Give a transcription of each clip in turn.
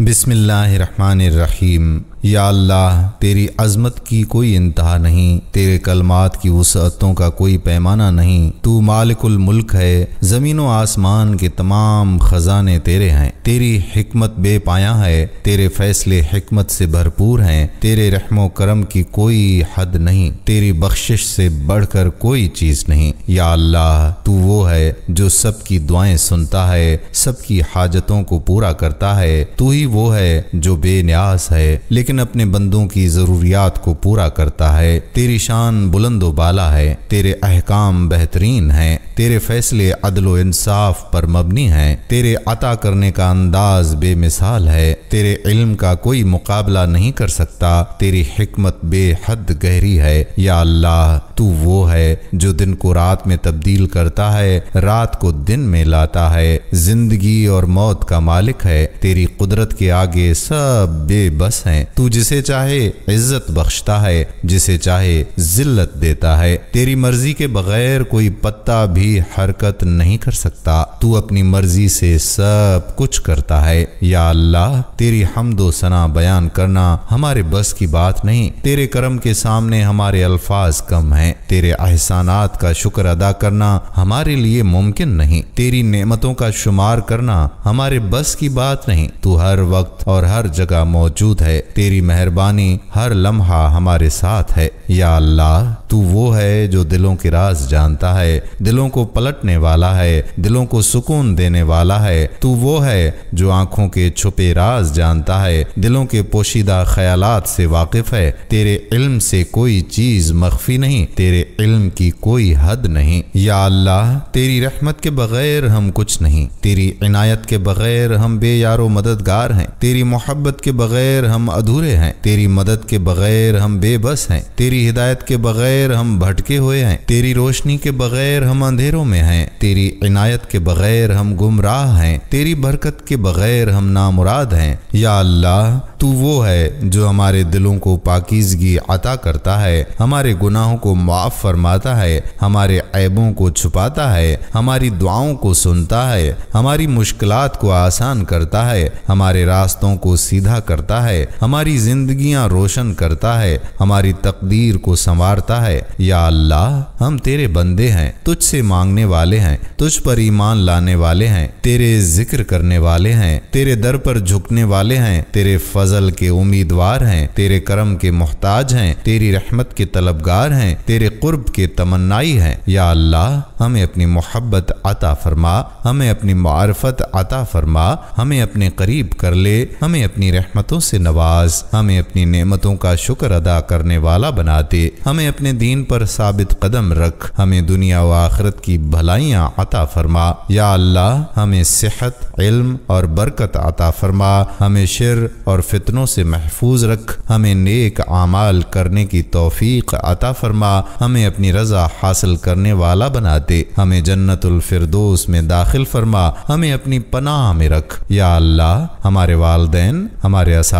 बिसमीम या अल्लाह तेरी अजमत की कोई इंतहा नहीं तेरे कलमात की वसअतों का कोई पैमाना नहीं तू मालिकुल मुल्क है ज़मीन आसमान के तमाम खजाने तेरे हैं तेरी हमत बेपाया है तेरे फैसले हमत से भरपूर हैं तेरे रहमो करम की कोई हद नहीं तेरी बख्शिश से बढ़कर कोई चीज़ नहीं या अल्लाह तू वो है जो सबकी दुआएं सुनता है सबकी हाजतों को पूरा करता है तू ही वो है जो बेन्यास है लेकिन लेकिन अपने बंदों की ज़रूरियात को पूरा करता है तेरी शान बुलंद बाला है तेरे अहकाम बेहतरीन हैं तेरे फैसले अदलो इंसाफ पर मबनी हैं तेरे अता करने का अंदाज बेमिसाल है तेरे इल्म का कोई मुकाबला नहीं कर सकता तेरी हमत बेहद गहरी है या अल्लाह तू वो है जो दिन को रात में तब्दील करता है रात को दिन में लाता है जिंदगी और मौत का मालिक है तेरी कुदरत के आगे सब बेबस हैं तू तू जिसे चाहे इज्जत बख्शता है जिसे चाहे जिल्लत देता है तेरी मर्जी के बगैर कोई पत्ता भी हरकत नहीं कर सकता तू अपनी मर्जी से सब कुछ करता है या अल्लाह तेरी हमदो सना बयान करना हमारे बस की बात नहीं तेरे करम के सामने हमारे अल्फाज कम हैं तेरे एहसानात का शुक्र अदा करना हमारे लिए मुमकिन नहीं तेरी नेमतों का शुमार करना हमारे बस की बात नहीं तू हर वक्त और हर जगह मौजूद है तेरे तेरी मेहरबानी हर लम्हा हमारे साथ है या अल्लाह तू वो है जो दिलों के राज जानता है दिलों को पलटने वाला है दिलों को सुकून देने वाला है तू वो है जो आँखों के छुपे राज जानता है दिलों के पोशीदा ख्यालात से वाकिफ है तेरे इल्म से कोई चीज मख्फी नहीं तेरे इल्म की कोई हद नहीं या अल्लाह तेरी रहमत के बगैर हम कुछ नहीं तेरी इनायत के बगैर हम बेयारो मददगार हैं तेरी मोहब्बत के बगैर हम अधूरे अधूरे हैं तेरी मदद के बगैर हम बेबस हैं तेरी हिदायत के बगैर हम भटके हुए हैं तेरी रोशनी के बगैर हम अंधेरों में हैं तेरी इनायत के बगैर हम गुमराह हैं तेरी बरकत के बगैर हम नामुराद हैं या अल्लाह तू वो है जो हमारे दिलों को पाकिजगी अता करता है हमारे गुनाहों को माफ़ फरमाता है हमारे ऐबों को छुपाता है हमारी दुआओं को सुनता है हमारी मुश्किलात को आसान करता है हमारे रास्तों को सीधा करता है हमारी हमारी जिंदगियां रोशन करता है हमारी तकदीर को संवारता है या अल्लाह हम तेरे बंदे हैं तुझ से मांगने वाले हैं तुझ पर ईमान लाने वाले हैं तेरे जिक्र करने वाले हैं तेरे दर पर झुकने वाले हैं तेरे फजल के उम्मीदवार हैं तेरे करम के मोहताज हैं तेरी रहमत के तलबगार हैं तेरे कुर्ब के तमन्नाई हैं या अल्लाह हमें अपनी मोहब्बत अता फरमा हमें अपनी मार्फत अता फरमा हमें अपने करीब कर ले हमें अपनी रहमतों से नवाज पास हमें अपनी नेमतों का शुक्र अदा करने वाला बना दे हमें अपने दीन पर साबित कदम रख हमें दुनिया व आखरत की भलाइयाँ अता फरमा या अल्लाह हमें सेहत इल्म और बरकत अता फरमा हमें शर और फितनों से महफूज रख हमें नेक आमाल करने की तोफीक अता फरमा हमें अपनी रज़ा हासिल करने वाला बना दे हमें जन्नतफरदोस में दाखिल फरमा हमें अपनी पनाह में रख या अल्लाह हमारे वालदेन हमारे इस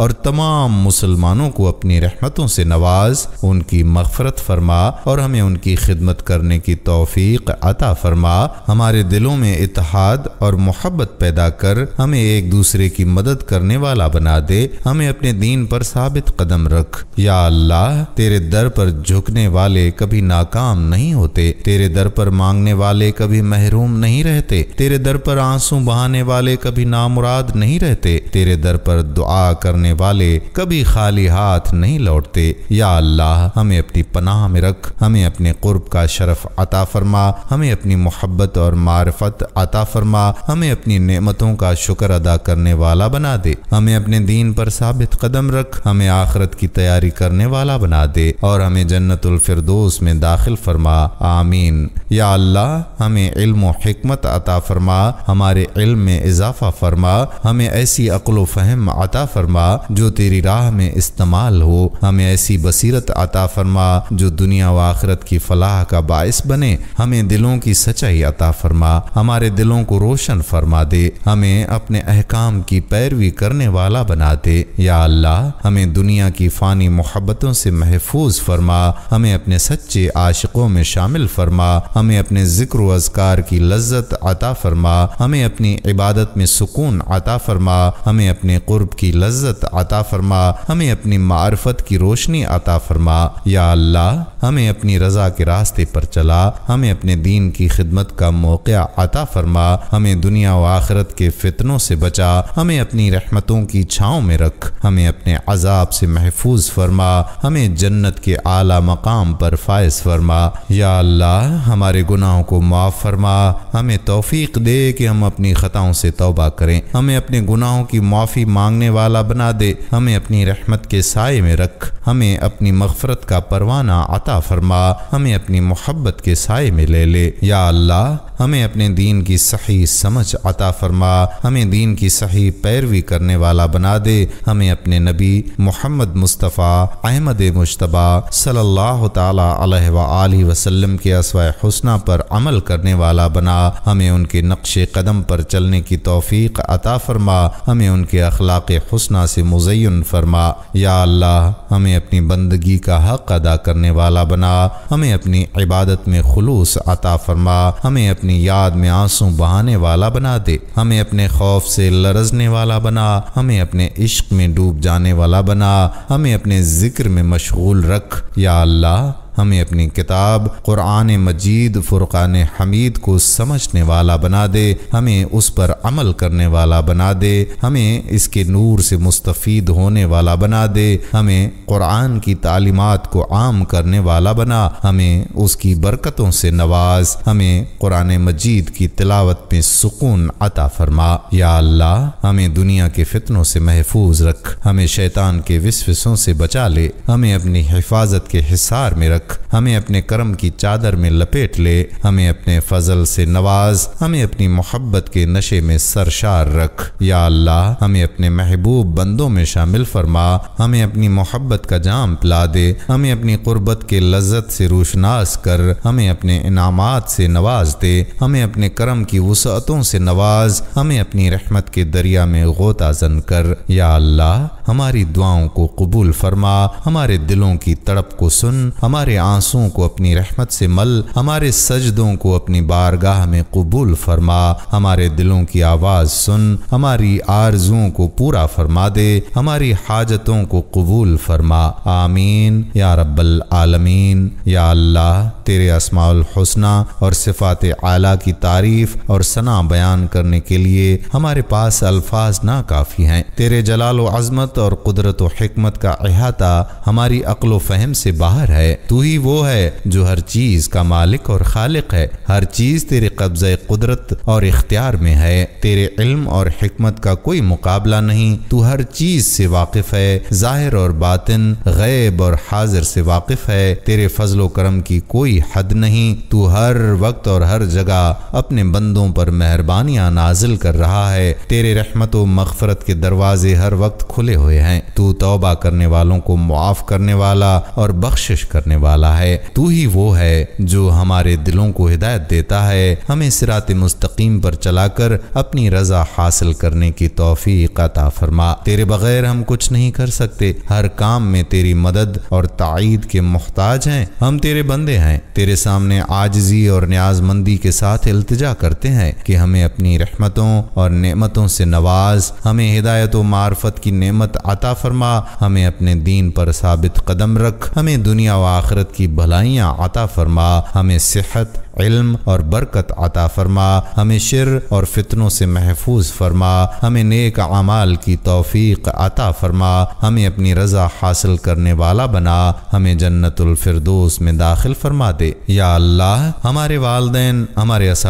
और तमाम मुसलमानों को अपनी रहमतों से नवाज उनकी मफफरत फरमा और हमें उनकी खिदमत करने की तोफीक अता फरमा हमारे दिलों में इतिहाद और मोहब्बत पैदा कर हमें एक दूसरे की मदद करने वाला बना दे हमें अपने दीन पर साबित कदम रख या अल्लाह तेरे दर पर झुकने वाले कभी नाकाम नहीं होते तेरे दर पर मांगने वाले कभी महरूम नहीं रहते तेरे दर पर आंसू बहाने वाले कभी नामुराद नहीं रहते तेरे दर पर दुआ करने करने वाले कभी खाली हाथ नहीं लौटते या अल्लाह हमें अपनी पनाह में रख हमें अपने कुर्ब का शरफ अता फरमा हमें अपनी मोहब्बत और मारफत अता फरमा हमें अपनी नेमतों का शुक्र अदा करने वाला बना दे हमें अपने दीन पर साबित कदम रख हमें आखरत की तैयारी करने वाला बना दे और हमें जन्नतफरदोस में दाखिल फरमा आमीन या अल्लाह हमें इल्म अता फरमा हमारे इल्म में इजाफा फरमा हमें ऐसी अक्ल फहम अता फरमा जो तेरी राह में इस्तेमाल हो हमें ऐसी बसीरत अता फरमा जो दुनिया व आखरत की फलाह का बायस बने हमें दिलों की सच्चाई अता फरमा हमारे दिलों को रोशन फरमा दे हमें अपने अहकाम की पैरवी करने वाला बना दे या अल्लाह हमें दुनिया की फ़ानी मोहब्बतों से महफूज फरमा हमें अपने सच्चे आशिकों में शामिल फरमा हमें अपने ज़िक्र अजकार की लज्जत अता फरमा हमें अपनी इबादत में सुकून अता फरमा हमें अपने कुर्ब की लज्जत आता अता फरमा हमें अपनी मार्फत की रोशनी अता फरमा या अल्लाह हमें अपनी रजा के रास्ते पर चला हमें अपने दीन की खिदमत का मौका अता फरमा हमें दुनिया व आखरत के फितनों से बचा हमें अपनी रहमतों की छाँव में रख हमें अपने अजाब से महफूज फरमा हमें जन्नत के आला मकाम पर फायज फरमा या अल्लाह हमारे गुनाहों को माफ़ फरमा हमें तोफीक दे कि हम अपनी ख़ताओं से तोबा करें हमें अपने गुनाहों की माफ़ी मांगने वाला बना दे हमें अपनी रहमत के साय में रख हमें अपनी मफफरत का परवाना अता फरमा हमें अपनी मोहब्बत के साय में ले ले या अल्लाह हमें अपने दीन की सही समझ अता फरमा हमें दीन की सही पैरवी करने वाला बना दे हमें अपने नबी मोहम्मद मुस्तफ़ा अहमद मुशतबा सल्लल्लाहु ताला अलैहि वसल्लम के असवा हसना पर अमल करने वाला बना हमें उनके नक्श कदम पर चलने की तोफ़ी अता फरमा हमें उनके अखलाक हसना से मुजयन फरमा या अल्लाह हमें अपनी बंदगी का हक अदा करने वाला बना हमें अपनी इबादत में खलूस अता फरमा हमें अपनी याद में आंसू बहाने वाला बना दे हमें अपने खौफ से लरजने वाला बना हमें अपने इश्क में डूब जाने वाला बना हमें अपने ज़िक्र में मशगूल रख या अल्लाह हमें अपनी किताब कुरान मजीद फ़ुरक़ान हमीद को समझने वाला बना दे हमें उस पर अमल करने वाला बना दे हमें इसके नूर से मुस्तफ़ होने वाला बना दे हमें कुरान की तालीमत को आम करने वाला बना हमें उसकी बरकतों से नवाज हमें कुरान मजीद की तिलावत में सुकून अता फरमा या अल्लाह हमें दुनिया के फितनों से महफूज रख हमें शैतान के विस्वसों से बचा ले हमें अपनी हिफाजत के हिसार में रख तक हमें अपने कर्म की चादर में लपेट ले हमें अपने फजल से नवाज हमें अपनी मोहब्बत के नशे में सरशार रख या अल्लाह हमें अपने महबूब बंदों में शामिल फरमा हमें अपनी मोहब्बत का जाम पिला दे हमें अपनी कुर्बत के लज्जत से रोशनास कर हमें अपने इनामात से नवाज दे हमें अपने कर्म की वसअतों से नवाज हमें अपनी रहमत के दरिया में गोताजन कर या अल्लाह हमारी दुआओं को कबूल फरमा हमारे दिलों की तड़प को सुन हमारे हमारे आंसुओं को अपनी रहमत से मल हमारे सजदों को अपनी बारगाह में कबूल फरमा हमारे दिलों की आवाज़ सुन हमारी आरजुओं को पूरा फरमा दे हमारी हाजतों को कबूल फरमा आमीन या रब्बल आलमीन या अल्लाह तेरे असमाउल हुसना और सिफात आला की तारीफ और सना बयान करने के लिए हमारे पास अल्फाज ना काफ़ी हैं तेरे जलाल अजमत और कुदरत हमत का अहाता हमारी अक्ल फहम से बाहर है तू ही वो है जो हर चीज का मालिक और खालिक है हर चीज तेरे कब्जे कुदरत और इख्तियार में है तेरे इल्म और हमत का कोई मुकाबला नहीं तू हर चीज से वाकिफ है जाहिर और बातिन गैब और हाजिर से वाकिफ है तेरे फजलो करम की कोई हद नहीं तू हर वक्त और हर जगह अपने बंदों पर मेहरबानियां नाजिल कर रहा है तेरे रहमत मगफरत के दरवाजे हर वक्त खुले हुए हैं तू तौबा करने वालों को मुआफ़ करने वाला और बख्शिश करने वाला वाला है तू ही वो है जो हमारे दिलों को हिदायत देता है हमें सिरात मुस्तकीम पर चलाकर अपनी रजा हासिल करने की तोफ़ी कता फरमा तेरे बगैर हम कुछ नहीं कर सकते हर काम में तेरी मदद और तइद के मोहताज हैं हम तेरे बंदे हैं तेरे सामने आजजी और न्याजमंदी के साथ अल्तजा करते हैं कि हमें अपनी रहमतों और नेमतों से नवाज हमें हिदायत व मार्फत की नेमत अता फरमा हमें अपने दीन पर साबित कदम रख हमें दुनिया व आखिरत आखिरत की भलाइयाँ अता फरमा हमें सेहत इल्म और बरकत अता फरमा हमें शिर और फितनों से महफूज फरमा हमें नेक अमाल की तोफ़ी अता फरमा हमें अपनी रज़ा हासिल करने वाला बना हमें जन्नतफरदोस में दाखिल फरमा दे या अल्लाह हमारे वालदे हमारे इस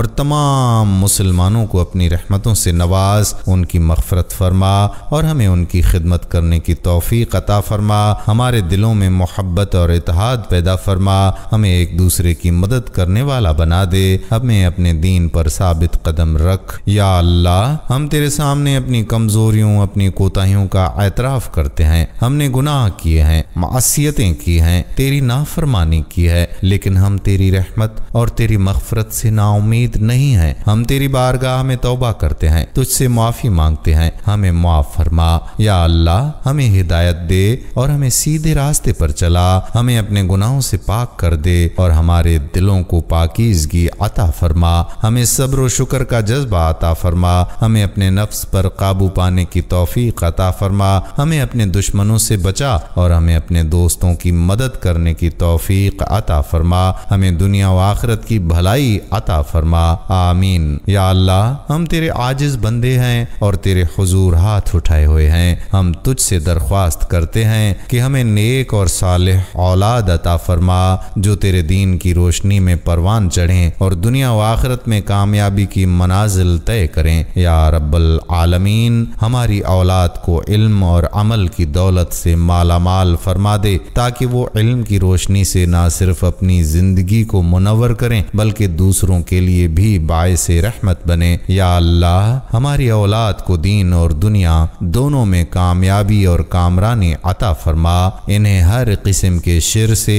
और तमाम मुसलमानों को अपनी रहमतों से नवाज उनकी मफ़रत फरमा और हमें उनकी खिदमत करने की तोफ़ी अता फरमा हमारे दिलों में मोहब्बत और इतिहाद पैदा फरमा हमें एक दूसरे की मदद मदद करने वाला बना दे हमें अपने दीन पर साबित कदम रख या अल्लाह हम तेरे सामने अपनी कमजोरियों अपनी कोताहियों का एतराफ़ करते हैं हमने गुनाह किए हैं मासीतें की हैं तेरी नाफरमानी की है लेकिन हम तेरी रहमत और तेरी मफफरत से नाउमीद नहीं है हम तेरी बारगाह में तोबा करते हैं तुझसे माफ़ी मांगते हैं हमें माफ़ फरमा या अल्लाह हमें हिदायत दे और हमें सीधे रास्ते पर चला हमें अपने गुनाहों से पाक कर दे और हमारे दिलों दिलों को पाकिजगी अता फरमा हमें सब्र शुक्र का जज्बा अता फरमा हमें अपने नफ्स पर काबू पाने की तोफ़ी अता फरमा हमें अपने दुश्मनों से बचा और हमें अपने दोस्तों की मदद करने की तोफ़ी अता फरमा हमें दुनिया व आखरत की भलाई अता फरमा आमीन या अल्लाह हम तेरे आजिज बंदे हैं और तेरे हजूर हाथ उठाए हुए हैं हम तुझसे दरख्वास्त करते हैं कि हमें नेक और साल औलाद अता फरमा जो तेरे दीन की रोशनी जिंदगी में परवान चढ़ें और दुनिया व आखरत में कामयाबी की मनाजिल तय करें या रब्बल आलमीन हमारी औलाद को इल्म और अमल की दौलत से मालामाल फरमा दे ताकि वो इल्म की रोशनी से ना सिर्फ अपनी ज़िंदगी को मुनवर करें बल्कि दूसरों के लिए भी बायस रहमत बने या अल्लाह हमारी औलाद को दीन और दुनिया दोनों में कामयाबी और कामरानी अता फरमा इन्हें हर किस्म के शिर से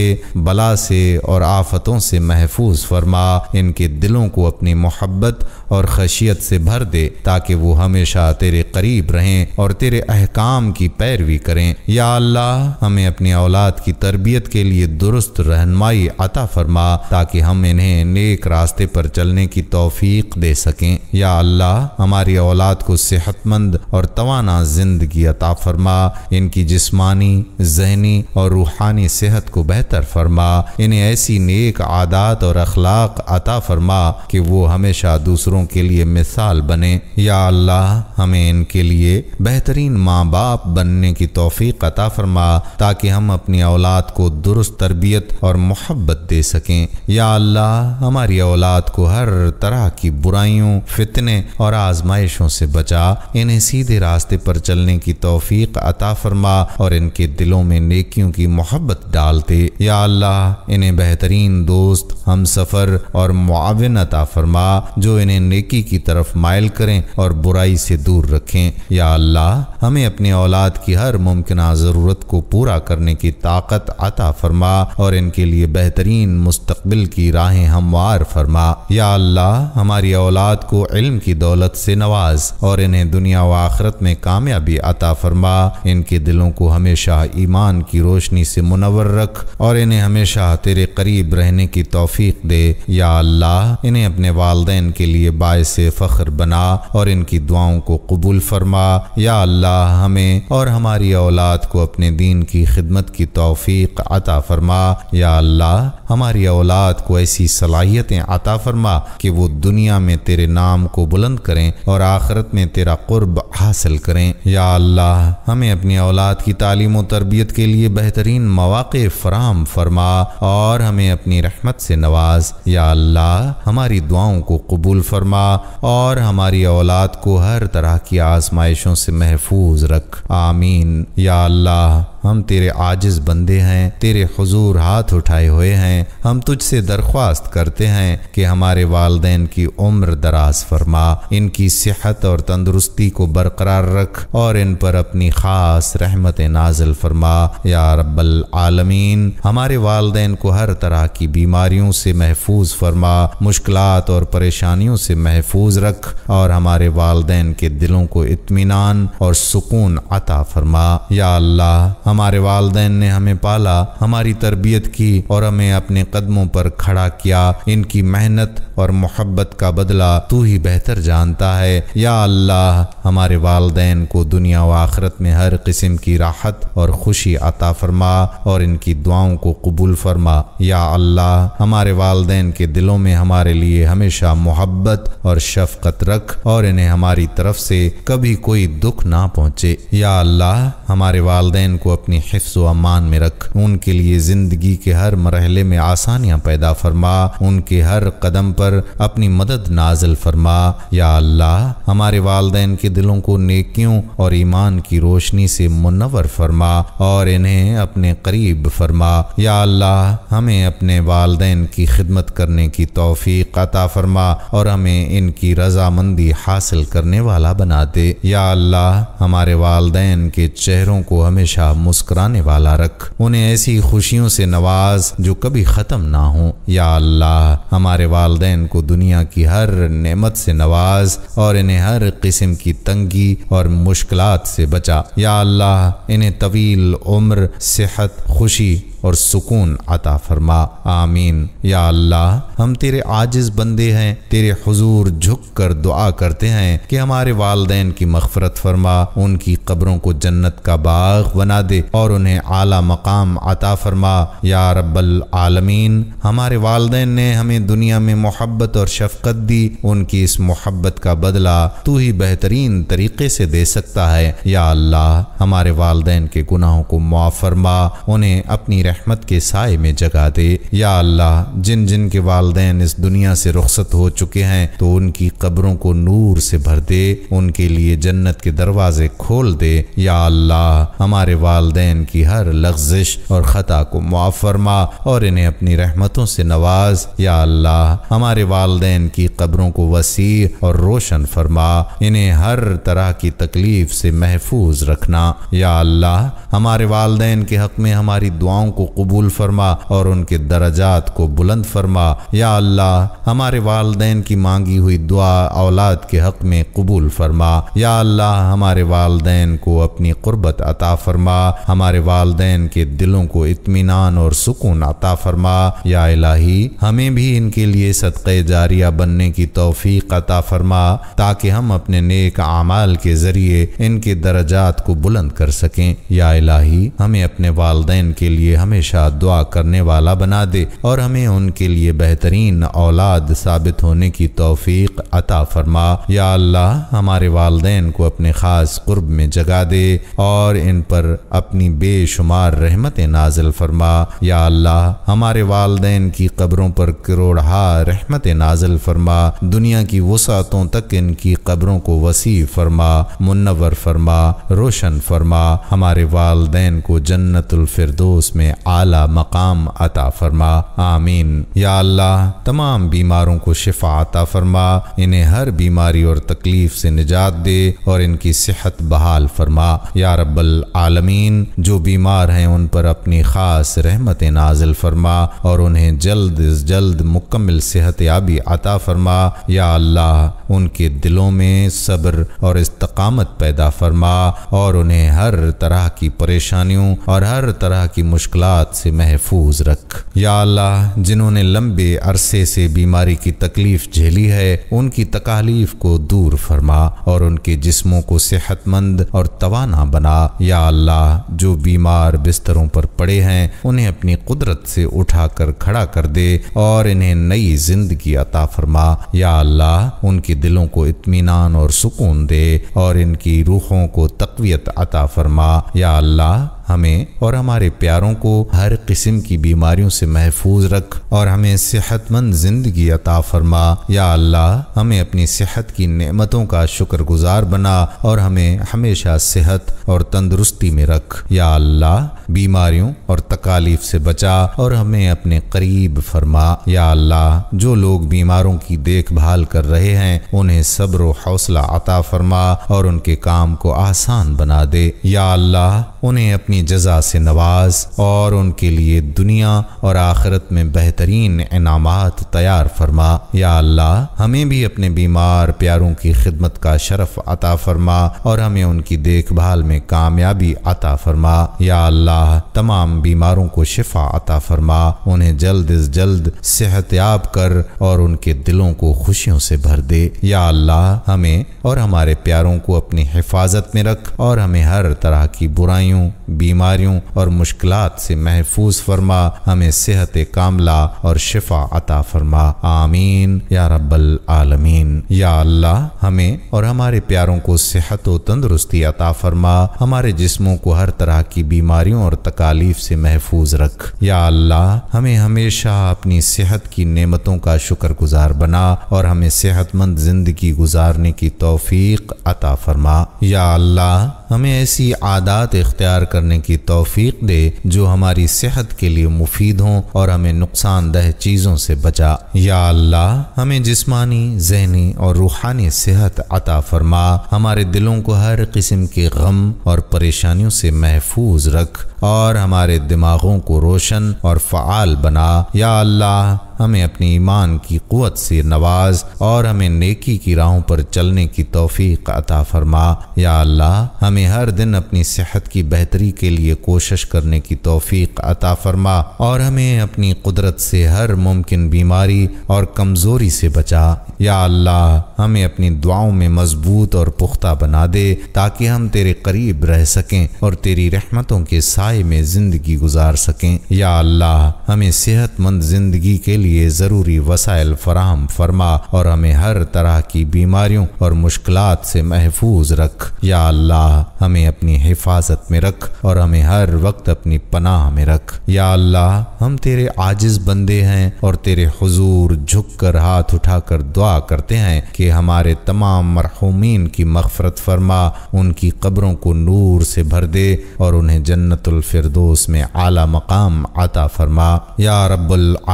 बला से और आफतों से महफूज फरमा इनके दिलों को अपनी मोहब्बत और खशियत से भर दे ताकि वो हमेशा तेरे करीब रहें और तेरे अहकाम की पैरवी करें या अल्लाह हमें अपनी औलाद की तरबियत के लिए दुरुस्त रहनमाई अता फरमा ताकि हम इन्हें नेक रास्ते पर चलने की तोफ़ीक दे सकें या अल्लाह हमारी औलाद को सेहतमंद और तोाना जिंदगी अता फरमा इनकी जिस्मानी जहनी और रूहानी सेहत को बेहतर फरमा इन्हें ऐसी नेक आदात और अखलाक अता फरमा कि वो हमेशा दूसरों औलादों के लिए मिसाल बने या अल्लाह हमें इनके लिए बेहतरीन माँ बाप बनने की तोफ़ी अता फरमा ताकि हम अपनी औलाद को दुरुस्त तरबियत और मोहब्बत दे सकें या अल्लाह हमारी औलाद को हर तरह की बुराइयों फितने और आजमाइशों से बचा इन्हें सीधे रास्ते पर चलने की तोफ़ी अता फरमा और इनके दिलों में नेकियों की मोहब्बत डालते या अल्लाह इन्हें बेहतरीन दोस्त हम सफ़र और मुआवन अता फरमा जो इन्हें नेकी की तरफ मायल करें और बुराई से दूर रखें या अल्लाह हमें अपनी औलाद की हर मुमकिन ज़रूरत को पूरा करने की ताकत अता फरमा और इनके लिए बेहतरीन मुस्तबिल की राहें हमवार फरमा या अल्लाह हमारी औलाद को इल्म की दौलत से नवाज और इन्हें दुनिया व आखरत में कामयाबी अता फरमा इनके दिलों को हमेशा ईमान की रोशनी से मुनवर रख और इन्हें हमेशा तेरे करीब रहने की तोफीक दे या अल्लाह इन्हें अपने वालदेन के लिए बायस फ़ख्र बना और इनकी दुआओं को कबूल फरमा या अल्लाह हमें और हमारी औलाद को अपने दीन की खिदमत की तोफ़ी अता फरमा या अल्लाह हमारी औलाद को ऐसी सलाहियतें अता फरमा कि वो दुनिया में तेरे नाम को बुलंद करें और आखरत में तेरा कुर्ब हासिल करें या अल्लाह हमें अपनी औलाद की तालीम तरबियत के लिए बेहतरीन मौाक़ फ़राम फरमा और हमें अपनी रहमत से नवाज या अल्लाह हमारी दुआओं को कबूल फरमा फरमा और हमारी औलाद को हर तरह की आजमाइशों से महफूज रख आमीन या अल्लाह हम तेरे आजिज बंदे हैं तेरे हजूर हाथ उठाए हुए हैं हम तुझसे दरख्वास्त करते हैं कि हमारे वालदे की उम्र दराज फरमा इनकी सेहत और तंदरुस्ती को बरकरार रख और इन पर अपनी ख़ास रहमत नाजिल फरमा या रब्बल आलमीन हमारे वालदे को हर तरह की बीमारियों से महफूज फरमा मुश्किल और परेशानियों से महफूज रख और हमारे वालदे के दिलों को इतमान और सुकून अता फरमा या अल्लाह हमारे वालदेन ने हमें पाला हमारी तरबियत की और हमें अपने कदमों पर खड़ा किया इनकी मेहनत और मोहब्बत का बदला तू ही बेहतर जानता है या अल्लाह हमारे वालदेन को दुनिया व आखरत में हर किस्म की राहत और खुशी अता फरमा और इनकी दुआओं को कबूल फरमा या अल्लाह हमारे वालदेन के दिलों में हमारे लिए हमेशा मोहब्बत और शफकत रख और इन्हें हमारी तरफ से कभी कोई दुख ना पहुँचे या अल्लाह हमारे वालदेन को अपनी हिफ्स व अमान में रख उनके लिए ज़िंदगी के हर मरहले में आसानियाँ पैदा फरमा उनके हर कदम पर अपनी मदद नाजिल फरमा या अल्लाह हमारे वालदेन के दिलों को नेकियों और ईमान की रोशनी से मुनवर फरमा और इन्हें अपने करीब फरमा या अल्लाह हमें अपने वालदेन की खिदमत करने की तोफ़ी अता फरमा और हमें इनकी रजामंदी हासिल करने वाला बना दे या अल्लाह हमारे वालदेन के चेहरों को हमेशा मुस्कराने वाला रख उन्हें ऐसी खुशियों से नवाज जो कभी ख़त्म ना हो या अल्लाह हमारे वालदेन को दुनिया की हर नेमत से नवाज और इन्हें हर किस्म की तंगी और मुश्किल से बचा या अल्लाह इन्हें तवील उम्र सेहत खुशी और सुकून अता फरमा आमीन या अल्लाह हम तेरे आजिज बंदे हैं तेरे हुजूर झुक कर दुआ करते हैं कि हमारे वालदेन की मफफरत फरमा उनकी कब्रों को जन्नत का बाग बना दे और उन्हें आला मकाम अता फरमा या रब्बल आलमीन हमारे वालदे ने हमें दुनिया में मोहब्बत और शफकत दी उनकी इस मोहब्बत का बदला तू ही बेहतरीन तरीके से दे सकता है या अल्लाह हमारे वालदेन के गुनाहों को मुआफ़ फरमा उन्हें अपनी रहमत के साय में जगा दे या अल्लाह जिन जिन के वालदेन इस दुनिया से रुख्सत हो चुके हैं तो उनकी कब्रों को नूर से भर दे उनके लिए जन्नत के दरवाजे खोल दे या अल्लाह हमारे वाल वालदेन की हर लफ्जिश और ख़ता को मुआफ़ फरमा और इन्हें अपनी रहमतों से नवाज या अल्लाह हमारे वालदेन की कब्रों को वसी और रोशन फरमा इन्हें हर तरह की तकलीफ से महफूज रखना या अल्लाह हमारे वालदेन के हक में हमारी दुआओं को कबूल फरमा और उनके दर्जात को बुलंद फरमा या अल्लाह हमारे वालदेन की मांगी हुई दुआ औलाद के हक में कबूल फरमा या अल्लाह हमारे वालदेन को अपनी कुर्बत अता फरमा हमारे वालदेन के दिलों को इतमान और सुकून आता फरमा या इलाही हमें भी इनके लिए सदक़े जारिया बनने की तोफ़ी अता फरमा ताकि हम अपने नेक आमाल के ज़रिए इनके दर्जात को बुलंद कर सकें या इलाही हमें अपने वालदेन के लिए हमेशा दुआ करने वाला बना दे और हमें उनके लिए बेहतरीन औलाद साबित होने की तोफ़ी अता फरमा या अल्लाह हमारे वालदेन को अपने ख़ास कुर्ब में जगा दे और इन पर अपनी बेशुमार रहमतें नाजिल फरमा या अल्लाह हमारे वालदेन की कब्रों पर करोड़हा रहमतें नाजिल फरमा दुनिया की वसातों तक इनकी कब्रों को वसी फरमा मुन्नवर फरमा रोशन फरमा हमारे वालदेन को जन्नतफरदोस में आला मकाम अता फरमा आमीन या अल्लाह तमाम बीमारों को शिफा अता फरमा इन्हें हर बीमारी और तकलीफ़ से निजात दे और इनकी सेहत बहाल फरमा या रब्बल आलमीन आमीन जो बीमार हैं उन पर अपनी ख़ास रहमत नाजिल फरमा और उन्हें जल्द अज जल्द मुकम्मल सेहत याबी अता फरमा या अल्लाह उनके दिलों में सब्र और इस्तकामत पैदा फरमा और उन्हें हर तरह की परेशानियों और हर तरह की मुश्किल से महफूज रख या अल्लाह जिन्होंने लंबे अरसे से बीमारी की तकलीफ झेली है उनकी तकालीफ को दूर फरमा और उनके जिस्मों को सेहतमंद और तवाना बना या अल्लाह जो बीमार बिस्तरों पर पड़े हैं उन्हें अपनी कुदरत से उठाकर खड़ा कर दे और इन्हें नई जिंदगी अता फरमा या अल्लाह उनके दिलों को इत्मीनान और सुकून दे और इनकी रूहों को तकवीत अता फरमा या अल्लाह हमें और हमारे प्यारों को हर किस्म की बीमारियों से महफूज रख और हमें सेहतमंद ज़िंदगी अता फरमा या अल्लाह हमें अपनी सेहत की नेमतों का शुक्रगुजार बना और हमें हमेशा सेहत और तंदुरुस्ती में रख या अल्लाह बीमारियों और तकालीफ से बचा और हमें अपने करीब फरमा या अल्लाह जो लोग बीमारों की देखभाल कर रहे हैं उन्हें सब्र हौसला अता फरमा और उनके काम को आसान बना दे या अल्लाह उन्हें अपनी उन्हें जजा से नवाज और उनके लिए दुनिया और आखिरत में बेहतरीन इनाम तैयार फरमा या अल्लाह हमें भी अपने बीमार प्यारों की खिदमत का शरफ अता फरमा और हमें उनकी देखभाल में कामयाबी अता फरमा या अल्लाह तमाम बीमारों को शिफा अता फरमा उन्हें जल्द अज जल्द सेहतयाब कर और उनके दिलों को खुशियों से भर दे या अल्लाह हमें और हमारे प्यारों को अपनी हिफाजत में रख और हमें हर तरह की बुराइयों बीमारियों और मुश्किल से महफूज फरमा हमें सेहत कामला और शिफा अता फरमा आमीन या रब्बल आलमीन या अल्लाह हमें और हमारे प्यारों को सेहत व तंदरुस्ती अता फरमा हमारे जिस्मों को हर तरह की बीमारियों और तकालीफ से महफूज रख या अल्लाह हमें हमेशा अपनी सेहत की नेमतों का शुक्रगुजार बना और हमें सेहतमंद ज़िंदगी गुजारने की तोफीक अता फरमा या अल्लाह हमें ऐसी आदत इख्तियार करने की तोफीक दे जो हमारी सेहत के लिए मुफीद हों और हमें नुकसानदह चीज़ों से बचा या अल्लाह हमें जिस्मानी जहनी और रूहानी सेहत अता फरमा हमारे दिलों को हर किस्म के गम और परेशानियों से महफूज रख और हमारे दिमागों को रोशन और फ़ाल बना या अल्लाह हमें अपनी ईमान की क़वत से नवाज और हमें नेकी की राहों पर चलने की तोफ़ी अता फरमा या अल्लाह हमें हर दिन अपनी सेहत की बेहतरी के लिए कोशिश करने की तोफ़ी अता फरमा और हमें अपनी कुदरत से हर मुमकिन बीमारी और कमज़ोरी से बचा या अल्लाह हमें अपनी दुआओं में मजबूत और पुख्ता बना दे ताकि हम तेरे करीब रह सकें और तेरी रहमतों के साथ साय में ज़िंदगी गुजार सकें या अल्लाह हमें सेहतमंद ज़िंदगी के लिए ज़रूरी वसाइल फराहम फरमा और हमें हर तरह की बीमारियों और मुश्किल से महफूज रख या अल्लाह हमें अपनी हिफाजत में रख और हमें हर वक्त अपनी पनाह में रख या अल्लाह हम तेरे आजिज बंदे हैं और तेरे हजूर झुक कर हाथ उठाकर दुआ करते हैं कि हमारे तमाम मरहूमिन की मफफरत फरमा उनकी कब्रों को नूर से भर दे और उन्हें जन्नतुल जन्नतफरदोस में आला मकाम आता फरमा या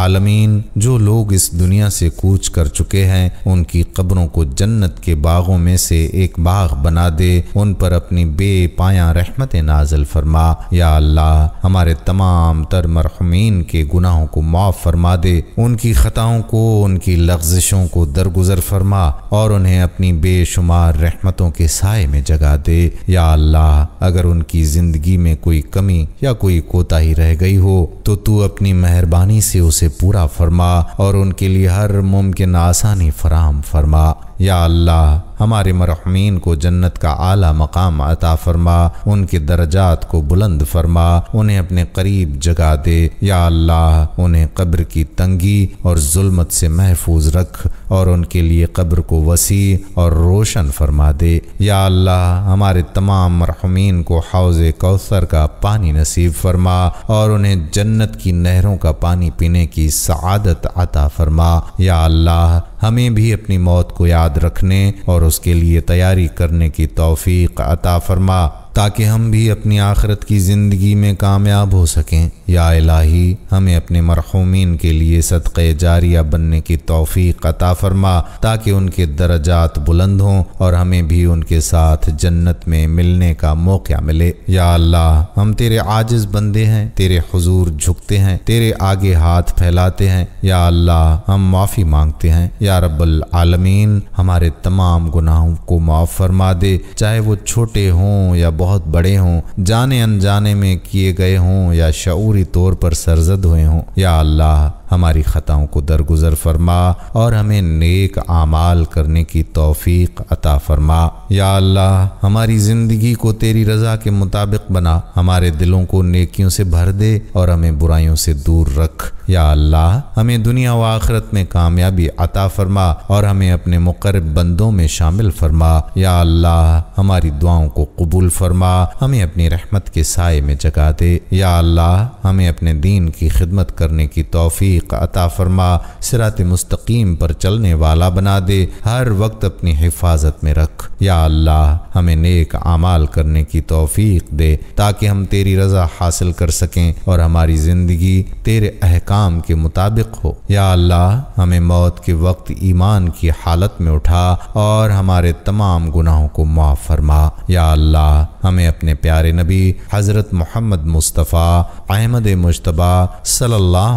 आलमीन जो लोग इस दुनिया से कूच कर चुके हैं उनकी कब्रों को जन्नत के बागों में से एक बाग बना दे उन पर अपनी बेपाया रहमत नाजल फरमा या अल्लाह हमारे तमाम तर मरहमीन के गुनाहों को माफ़ फरमा दे उनकी ख़ताओं को उनकी लफ्जिशों को दरगुजर फरमा और उन्हें अपनी बेशुमार रहमतों के साय में जगा दे या अल्लाह अगर उनकी ज़िंदगी में कोई कमी कमी या कोई कोताही रह गई हो तो तू अपनी मेहरबानी से उसे पूरा फरमा और उनके लिए हर मुमकिन आसानी फराम फरमा या अल्लाह हमारे मरहमीन को जन्नत का आला मकाम अता फरमा उनके दर्जात को बुलंद फरमा उन्हें अपने करीब जगा दे या अल्लाह उन्हें कब्र की तंगी और जुल्मत से महफूज रख और उनके लिए कब्र को वसी और रोशन फरमा दे या अल्लाह हमारे तमाम मरहमीन को हौज़ कौसर का पानी नसीब फरमा और उन्हें जन्नत की नहरों का पानी पीने की सआदत अता फरमा या अल्लाह हमें भी अपनी मौत को याद रखने और उसके लिए तैयारी करने की तौफीक अता फरमा ताकि हम भी अपनी आखरत की ज़िंदगी में कामयाब हो सकें या इलाही हमें अपने मरहूमिन के लिए सदक़ जारिया बनने की तोफ़ी कता फरमा ताकि उनके दर्जात बुलंद हों और हमें भी उनके साथ जन्नत में मिलने का मौका मिले या अल्लाह हम तेरे आजिज़ बंदे हैं तेरे हजूर झुकते हैं तेरे आगे हाथ फैलाते हैं या अल्लाह हम माफ़ी मांगते हैं या रब्बल आलमीन हमारे तमाम गुनाहों को माफ़ फरमा दे चाहे वो छोटे हों या बहुत बहुत बड़े हों जाने अनजाने में किए गए हों या शूरी तौर पर सरजद हुए हों या अल्लाह हमारी ख़ताओं को दरगुजर फरमा और हमें नेक आमाल करने की तौफीक अता फरमा या अल्लाह हमारी ज़िंदगी को तेरी रज़ा के मुताबिक बना हमारे दिलों को नेकियों से भर दे और हमें बुराइयों से दूर रख या अल्लाह हमें दुनिया व आखरत में कामयाबी अता फरमा और हमें अपने मुकर बंदों में शामिल फरमा या अल्लाह हमारी दुआओं को कबूल फरमा फरमा हमें अपनी रहमत के साय में जगा दे या अल्लाह हमें अपने दीन की खिदमत करने की तोफ़ी अता फरमा सिरात मुस्तकीम पर चलने वाला बना दे हर वक्त अपनी हिफाजत में रख या अल्लाह हमें नेक आमाल करने की तौफीक दे ताकि हम तेरी रज़ा हासिल कर सकें और हमारी ज़िंदगी तेरे अहकाम के मुताबिक हो या अल्लाह हमें मौत के वक्त ईमान की हालत में उठा और हमारे तमाम गुनाहों को माफ़ फरमा या अल्लाह हमें अपने प्यारे नबी हज़रत मोहम्मद मुस्तफ़ा अहमद मुशतबा सल्ला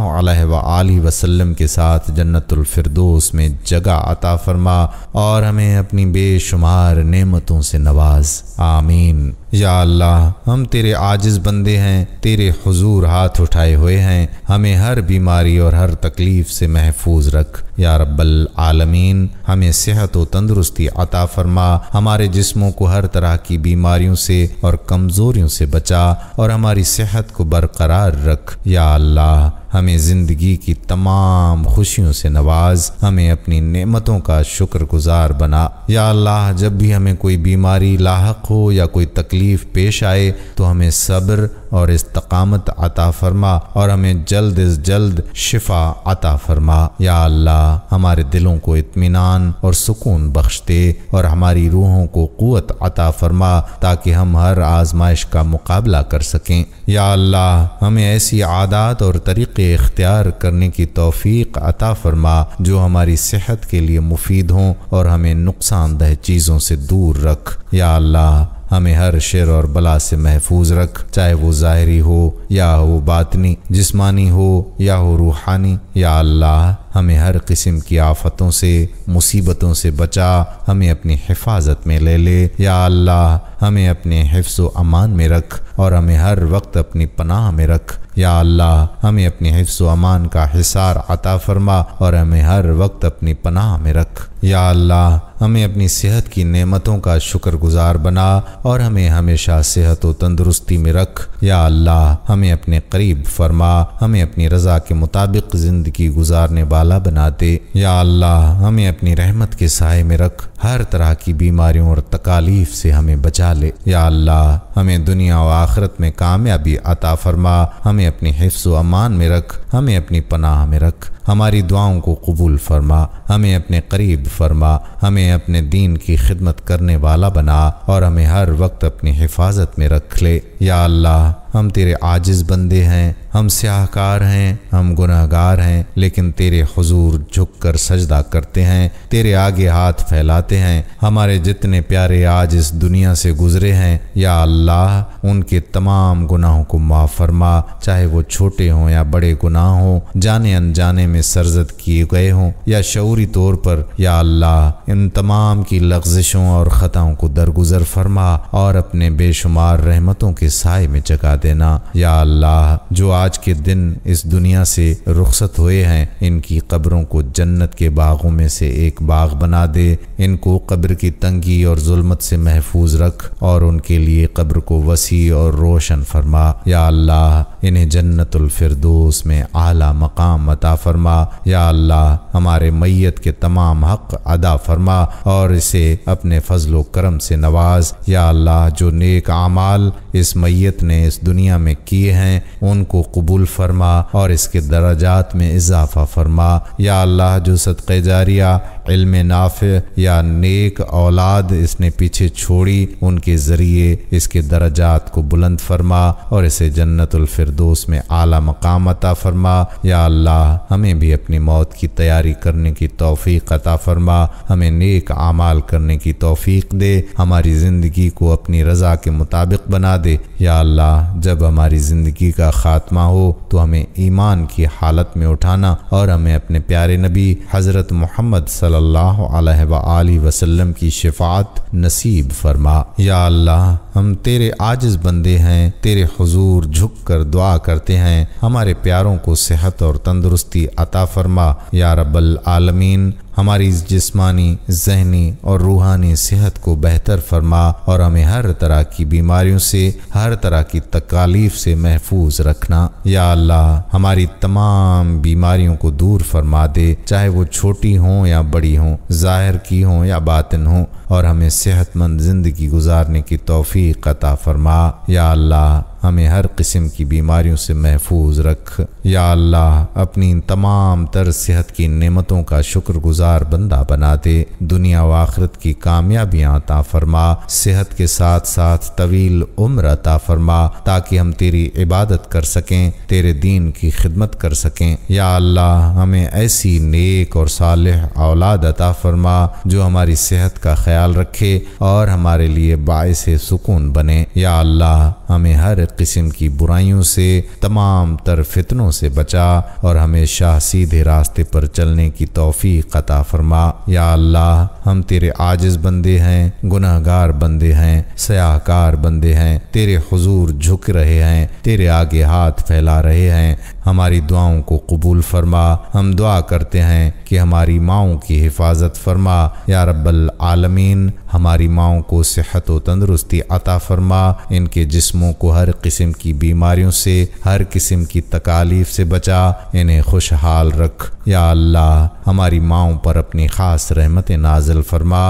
वसलम के साथ जन्नतफरदोस में जगह अता फरमा और हमें अपनी बेशुमार नमतों से नवाज आमीन या अल्लाह हम तेरे आजिज़ बंदे हैं तेरे हुजूर हाथ उठाए हुए हैं हमें हर बीमारी और हर तकलीफ़ से महफूज रख या रब्बल आलमीन हमें सेहत व तंदरुस्ती अता फरमा हमारे जिस्मों को हर तरह की बीमारियों से और कमज़ोरियों से बचा और हमारी सेहत को बरकरार रख या अल्लाह हमें ज़िंदगी की तमाम खुशियों से नवाज हमें अपनी नेमतों का शुक्रगुजार बना या अल्लाह जब भी हमें कोई बीमारी लाक हो या कोई तकलीफ़ पेश आए तो हमें सब्र और इस्तकामत अता फरमा और हमें जल्द अज जल्द शिफा अता फरमा या अल्लाह हमारे दिलों को इत्मीनान और सुकून बख्श दे और हमारी रूहों को कुत अता फरमा ताकि हम हर आजमाइश का मुकाबला कर सकें या अल्लाह हमें ऐसी आदात और तरीक़े इख्तियार करने की तोफ़ी अता फरमा जो हमारी सेहत के लिए मुफीद हों और हमें नुकसानदह चीज़ों से दूर रख या अल्लाह हमें हर शेर और बला से महफूज रख चाहे वो ज़ाहरी हो या हो बातनी जिस्मानी हो या हो रूहानी या अल्लाह हमें हर किस्म की आफतों से मुसीबतों से बचा हमें अपनी हिफाजत में ले ले या अल्लाह हमें अपने हिफ्स अमान में रख और हमें हर वक्त अपनी पनाह में रख या अल्लाह हमें अपने हिफ्स अमान का हिसार अता फरमा और हमें हर वक्त अपनी पनाह में रख या अल्लाह हमें अपनी सेहत की नेमतों का शुक्रगुजार बना और हमें हमेशा सेहत व तंदुरुस्ती में रख या अल्लाह हमें अपने करीब फरमा हमें अपनी रज़ा के मुताबिक ज़िंदगी गुजारने बा वाला बना दे या अल्लाह हमें अपनी रहमत के साय में रख हर तरह की बीमारियों और तकालीफ से हमें बचा ले या अल्लाह हमें दुनिया और आखरत में कामयाबी अता फरमा हमें अपनी हिफ्स अमान में रख हमें अपनी पनाह में रख हमारी दुआओं को कबूल फरमा हमें अपने करीब फरमा हमें अपने दीन की खिदमत करने वाला बना और हमें हर वक्त अपनी हिफाजत में रख ले या अल्लाह हम तेरे आजिज बंदे हैं हम स्याहकार हैं हम गुनाहगार हैं लेकिन तेरे हजूर झुक कर सजदा करते हैं तेरे आगे हाथ फैलाते हैं हमारे जितने प्यारे आज इस दुनिया से गुजरे हैं या अल्लाह उनके तमाम गुनाहों को माफ़ फरमा चाहे वो छोटे हों या बड़े गुनाह हों जाने अनजाने में सरजद किए गए हों या शौरी तौर पर या अल्लाह इन तमाम की लफ्जिशों और ख़ताओं को दरगुजर फरमा और अपने बेशुमार रहमतों के साय में जगा देना या अल्लाह जो आज के दिन इस दुनिया से रुखसत हुए हैं इनकी कब्रों को जन्नत के बागों में से एक बाग बना दे इनको कब्र की तंगी और जुल्मत से महफूज रख और उनके लिए कब्र को वसी और रोशन फरमा या अल्लाह इन्हें जन्नतफरदोस में आला मकाम अता फरमा या अल्लाह हमारे मैयत के तमाम हक अदा फरमा और इसे अपने फजलो करम से नवाज या अल्लाह जो नेक आमाल इस मैत ने इस दुनिया में किए हैं उनको कबूल फरमा और इसके दराजात में इजाफा फरमा या अल्लाह जो सदक़ जारिया इल्म नाफ या नेक औलाद इसने पीछे छोड़ी उनके ज़रिए इसके दर्जात को बुलंद फरमा और इसे जन्नतफरदोस में आला मकाम अता फरमा या अल्लाह हमें भी अपनी मौत की तैयारी करने की तोफ़ी अता फरमा हमें नेक आमाल करने की तोफ़ी दे हमारी ज़िंदगी को अपनी रज़ा के मुताबिक बना दे या अल्लाह जब हमारी ज़िंदगी का ख़ात्मा हो तो हमें ईमान की हालत में उठाना और हमें अपने प्यारे नबी हज़रत मोहम्मद सल्ला सल्लल्लाहु अलैहि वसल्लम की शिफात नसीब फरमा या अल्लाह हम तेरे आजिज बंदे हैं तेरे हजूर झुक कर दुआ करते हैं हमारे प्यारों को सेहत और तंदुरुस्ती अता फरमा या रब्बल आलमीन हमारी जिस्मानी जहनी और रूहानी सेहत को बेहतर फरमा और हमें हर तरह की बीमारियों से हर तरह की तकालीफ से महफूज रखना या अल्लाह हमारी तमाम बीमारियों को दूर फरमा दे चाहे वो छोटी हों या बड़ी हों ज़ाहिर की हों या बातिन हों और हमें सेहतमंद ज़िंदगी गुजारने की तोफ़ी कता फरमा या अल्लाह हमें हर किस्म की बीमारियों से महफूज रख या अल्लाह अपनी इन तमाम तर सेहत की नेमतों का शुक्रगुजार बंदा बना दे दुनिया व आखरत की कामयाबियाँ अता फरमा सेहत के साथ साथ तवील उम्र अता फरमा ताकि हम तेरी इबादत कर सकें तेरे दीन की खिदमत कर सकें या अल्लाह हमें ऐसी नेक और साल औलाद अता फरमा जो हमारी सेहत का ख्याल रखे और हमारे लिए बायस सुकून बने या अल्लाह हमें हर किस्म की बुराइयों से तमाम तर फितनों से बचा और हमें शाह सीधे रास्ते पर चलने की तोफ़ी कता फरमा या अल्लाह हम तेरे आजिज बंदे हैं गुनाहगार बंदे हैं सयाहकार बंदे हैं तेरे हजूर झुक रहे हैं तेरे आगे हाथ फैला रहे हैं हमारी दुआओं को कबूल फरमा हम दुआ करते हैं कि हमारी माओं की हिफाजत फरमा या रब्बल आलमीन हमारी माओं को सेहत व तंदरुस्ती अता फरमा इनके जिस्मों को हर किस्म की बीमारियों से हर किस्म की तकालीफ से बचा इन्हें खुशहाल रख या अल्लाह हमारी माओं पर अपनी ख़ास रहमत नाजल फरमा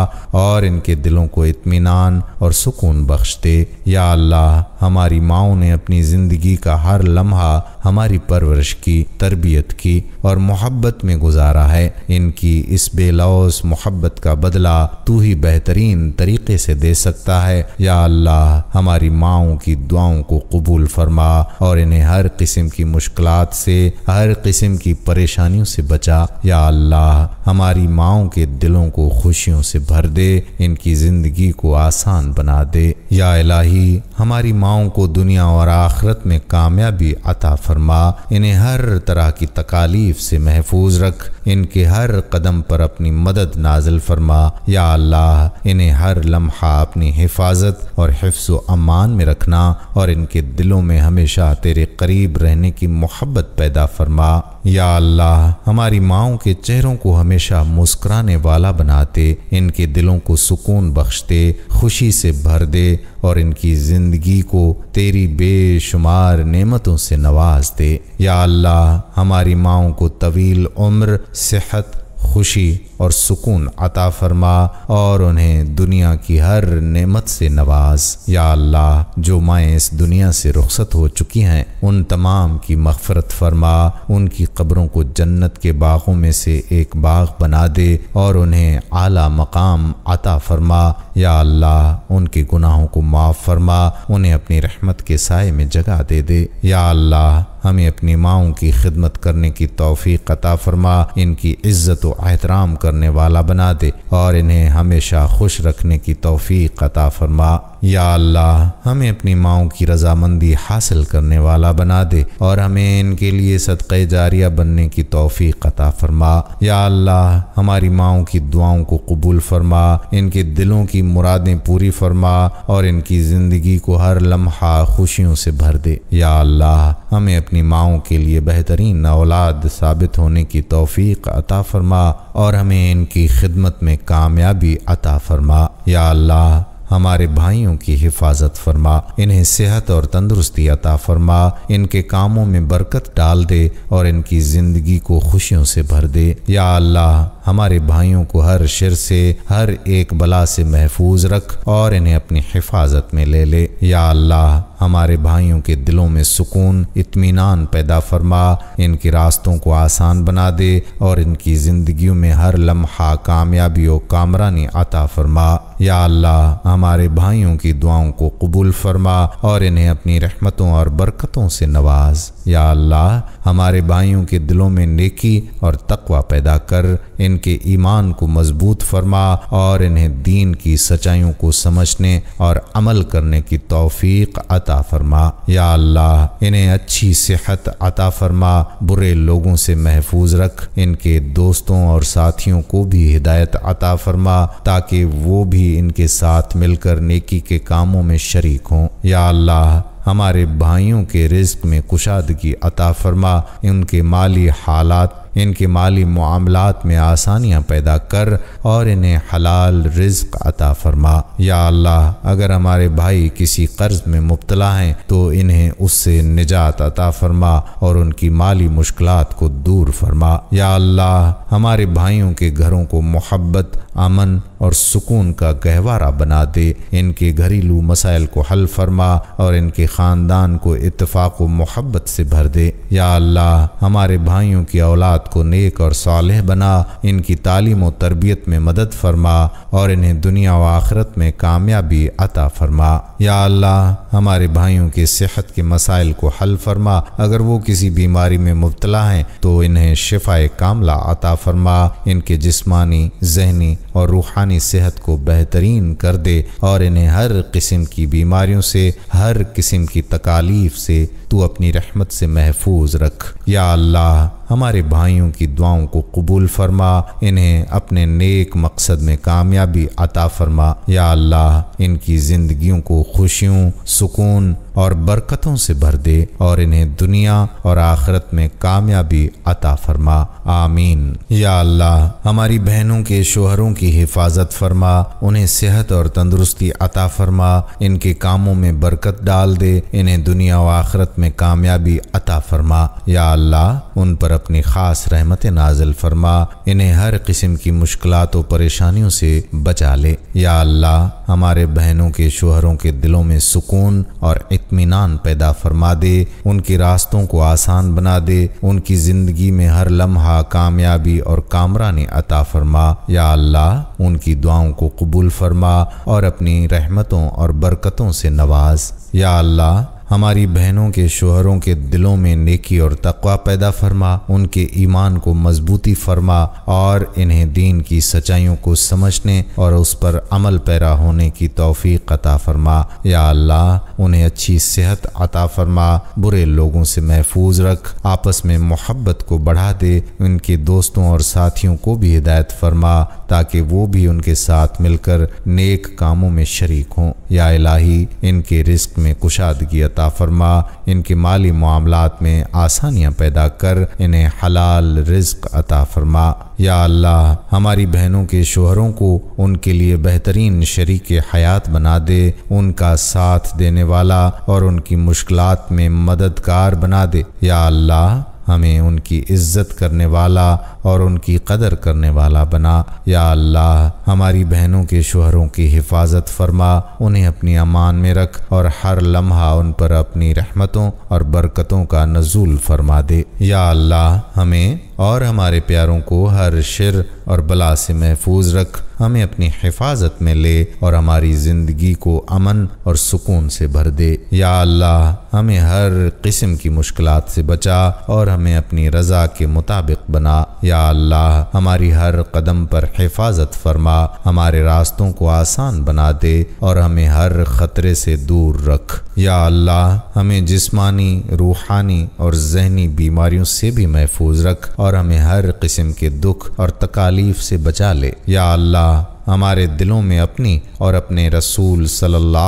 और इनके दिलों को इत्मीनान और सुकून बख्श दे या अल्लाह हमारी माओं ने अपनी ज़िंदगी का हर लम्हा हमारी पर परवरिश की तरबियत की और मोहब्बत में गुजारा है इनकी इस बेलौस मोहब्बत का बदला तू ही बेहतरीन तरीके से दे सकता है या अल्लाह हमारी माओं की दुआओं को कबूल फरमा और इन्हें हर किस्म की मुश्किल से हर किस्म की परेशानियों से बचा या अल्लाह हमारी माओ के दिलों को खुशियों से भर दे इनकी ज़िंदगी को आसान बना दे या अलाही हमारी माओ को दुनिया और आखरत में कामयाबी अता फरमा इन्हें हर तरह की तकालीफ से महफूज रख इनके हर कदम पर अपनी मदद नाजिल फरमा या अल्लाह इन्हें हर लम्हा अपनी हिफाजत और हिफ्स अमान में रखना और इनके दिलों में हमेशा तेरे करीब रहने की मोहब्बत पैदा फरमा या अल्लाह हमारी माओ के चेहरों को हमेशा मुस्कराने वाला बनाते इनके दिलों को सुकून बख्शते खुशी से भर दे और इनकी ज़िंदगी को तेरी बेशुमार नेमतों से नवाज दे या अल्लाह हमारी माओ को तवील उम्र सेहत खुशी और सुकून अता फरमा और उन्हें दुनिया की हर नेमत से नवाज या अल्लाह जो माएँ इस दुनिया से रुखसत हो चुकी हैं उन तमाम की मफ़रत फरमा उनकी कब्रों को जन्नत के बागों में से एक बाग बना दे और उन्हें आला मकाम अता फरमा या अल्लाह उनके गुनाहों को माफ़ फरमा उन्हें अपनी रहमत के साय में जगह दे दे या अल्लाह हमें अपनी माओं की खिदमत करने की तोफ़ी कता फरमा इनकी इज़्ज़त व एहतराम करने वाला बना दे और इन्हें हमेशा खुश रखने की तोफ़ी कता फरमा या अल्लाह हमें अपनी माओ की रजामंदी हासिल करने वाला बना दे और हमें इनके लिए सदक़ जारिया बनने की तोफ़ी अता फरमा या अल्लाह हमारी माओ की दुआओं को कबूल फरमा इनके दिलों की मुरादें पूरी फरमा और इनकी ज़िंदगी को हर लम्हा खुशियों से भर दे या अल्लाह हमें अपनी माओ के लिए बेहतरीन औलाद साबित होने की तोफ़ी अता फरमा और हमें इनकी खिदमत में कामयाबी अता फरमा या अल्लाह हमारे भाइयों की हिफाजत फरमा इन्हें सेहत और तंदरुस्ती अता फरमा इनके कामों में बरकत डाल दे और इनकी ज़िंदगी को खुशियों से भर दे या अल्लाह हमारे भाइयों को हर शिर से हर एक बला से महफूज रख और इन्हें अपनी हिफाजत में ले ले या अल्लाह हमारे भाइयों के दिलों में सुकून इत्मीनान पैदा फरमा इनके रास्तों को आसान बना दे और इनकी ज़िंदगियों में हर लम्हा कामयाबी और कामरानी अता फरमा या अल्लाह हमारे भाइयों की दुआओं को कबूल फरमा और इन्हें अपनी रहमतों और बरकतों से नवाज या अल्लाह हमारे भाइयों के दिलों में नेकी और तकवा पैदा कर इनके ईमान को मजबूत फरमा और इन्हें दीन की सच्चाइयों को समझने और अमल करने की तौफीक अता अता फरमा या अल्लाह इन्हें अच्छी सेहत अता फरमा बुरे लोगों से महफूज रख इनके दोस्तों और साथियों को भी हिदायत अता फरमा ताकि वो भी इनके साथ मिलकर नेकी के कामों में शरीक हों या अल्लाह हमारे भाइयों के रिस्क में कुशादगी अता फरमा इनके माली हालात इनके माली मामलात में आसानियाँ पैदा कर और इन्हें हलाल रिज्क अता फरमा या अल्लाह अगर हमारे भाई किसी कर्ज में मुबतला हैं तो इन्हें उससे निजात अता फरमा और उनकी माली मुश्किल को दूर फरमा या अल्लाह हमारे भाइयों के घरों को मोहब्बत अमन और सुकून का गहवारा बना दे इनके घरेलू मसाइल को हल फरमा और इनके ख़ानदान को इतफ़ाक़ व मोहब्बत से भर दे या अल्लाह हमारे भाइयों की औलाद को नेक और सालह बना इनकी तालीम व तरबियत में मदद फरमा और इन्हें दुनिया व आखरत में कामयाबी अता फरमा या अल्लाह हमारे भाइयों के सेहत के मसाइल को हल फरमा अगर वो किसी बीमारी में मुबतला हैं तो इन्हें शिफाए कामला अता फरमा इनके जिस्मानी जहनी और रूहानी सेहत को बेहतरीन कर दे और इन्हें हर किस्म की बीमारियों से हर किस्म की तकालीफ से तू अपनी रहमत से महफूज रख या अल्लाह हमारे भाइयों की दुआओं को कबूल फरमा इन्हें अपने नेक मकसद में कामयाबी अता फरमा या अल्लाह इनकी ज़िंदगियों को खुशियों सुकून और बरकतों से भर दे और इन्हें दुनिया और आखरत में कामयाबी अता फरमा आमीन या अल्लाह हमारी बहनों के शोहरों की हिफाजत फरमा उन्हें सेहत और तंदुरुस्ती अता फरमा इनके कामों में बरकत डाल दे इन्हें दुनिया और आखरत में कामयाबी अता फरमा या अल्लाह उन पर अपनी ख़ास रहमत नाजिल फरमा इन्हें हर किस्म की मुश्किल और परेशानियों से बचा ले या अल्लाह हमारे बहनों के शोहरों के दिलों में सुकून और इतमान पैदा फरमा दे उनके रास्तों को आसान बना दे उनकी ज़िंदगी में हर लम्हा कामयाबी और कामरानी अता फरमा या अल्लाह उनकी दुआओं को कबूल फरमा और अपनी रहमतों और बरकतों से नवाज या अल्लाह हमारी बहनों के शोहरों के दिलों में नेकी और तकवा पैदा फरमा उनके ईमान को मजबूती फरमा और इन्हें दीन की सच्चाइयों को समझने और उस पर अमल पैरा होने की तोफ़ी अता फरमा या अल्लाह उन्हें अच्छी सेहत अता फरमा बुरे लोगों से महफूज रख आपस में मोहब्बत को बढ़ा दे उनके दोस्तों और साथियों को भी हिदायत फरमा ताकि वो भी उनके साथ मिलकर नेक कामों में शरीक हों या इलाही इनके रिस्क में कुशादगी अता अता फरमा इनके माली मामला में आसानियाँ पैदा कर इन्हें हलाल रिज्क अता फरमा या अल्लाह हमारी बहनों के शोहरों को उनके लिए बेहतरीन शरीक हयात बना दे उनका साथ देने वाला और उनकी मुश्किल में मददगार बना दे या अल्लाह हमें उनकी इज्जत करने वाला और उनकी कदर करने वाला बना या अल्लाह हमारी बहनों के शोहरों की हिफाजत फरमा उन्हें अपनी अमान में रख और हर लम्हा उन पर अपनी रहमतों और बरकतों का नजूल फरमा दे या अल्लाह हमें और हमारे प्यारों को हर शिर और बला से महफूज रख हमें अपनी हिफाजत में ले और हमारी ज़िंदगी को अमन और सुकून से भर दे या अल्लाह हमें हर किस्म की मुश्किल से बचा और हमें अपनी रज़ा के मुताबिक बना या अल्लाह हमारी हर कदम पर हिफाजत फरमा हमारे रास्तों को आसान बना दे और हमें हर ख़तरे से दूर रख या अल्लाह हमें जिस्मानी रूहानी और जहनी बीमारियों से भी महफूज रख और हमें हर किस्म के दुख और तकालीफ से बचा ले या अल्लाह हमारे दिलों में अपनी और अपने रसूल सल्ला